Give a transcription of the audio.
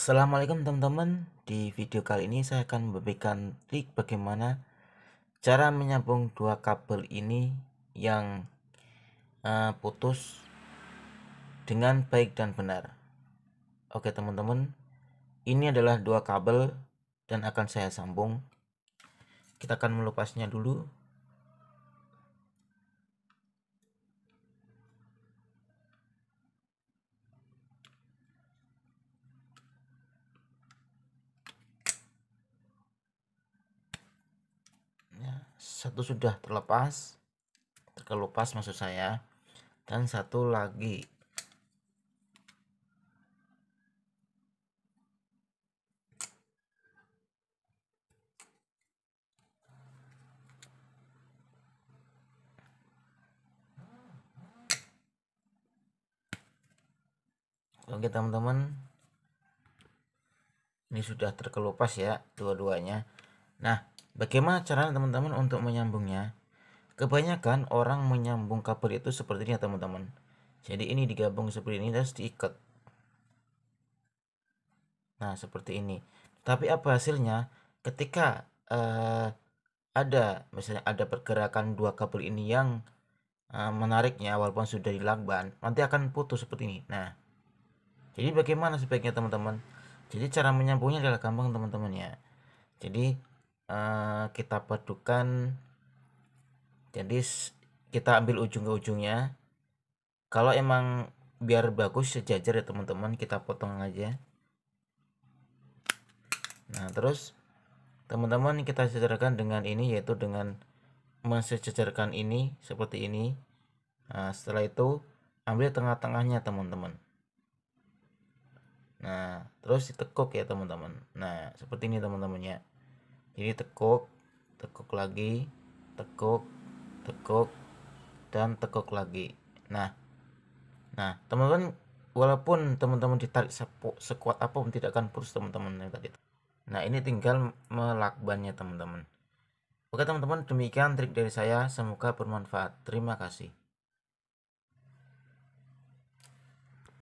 Assalamualaikum teman-teman Di video kali ini saya akan memberikan trik bagaimana Cara menyambung dua kabel ini yang uh, putus dengan baik dan benar Oke teman-teman Ini adalah dua kabel dan akan saya sambung Kita akan melupasnya dulu satu sudah terlepas terkelupas maksud saya dan satu lagi Oke teman-teman Ini sudah terkelupas ya Dua-duanya Nah Bagaimana cara teman-teman untuk menyambungnya? Kebanyakan orang menyambung kabel itu seperti ini ya, teman-teman. Jadi ini digabung seperti ini dan diikat. Nah seperti ini. Tapi apa hasilnya? Ketika uh, ada misalnya ada pergerakan dua kabel ini yang uh, menariknya walaupun sudah dilakban nanti akan putus seperti ini. Nah jadi bagaimana sebaiknya teman-teman? Jadi cara menyambungnya adalah gampang teman-teman ya. Jadi Eh, kita padukan jadi kita ambil ujung ke ujungnya kalau emang biar bagus sejajar ya teman-teman kita potong aja nah terus teman-teman kita sejajarkan dengan ini yaitu dengan mensejajarkan ini seperti ini nah, setelah itu ambil tengah-tengahnya teman-teman nah terus ditekuk ya teman-teman nah seperti ini teman-temannya jadi tekuk tekuk lagi tekuk tekuk dan tekuk lagi nah nah teman-teman walaupun teman-teman ditarik sekuat apa pun tidak akan putus teman-teman yang tadi nah ini tinggal melakbannya teman-teman oke teman-teman demikian trik dari saya semoga bermanfaat terima kasih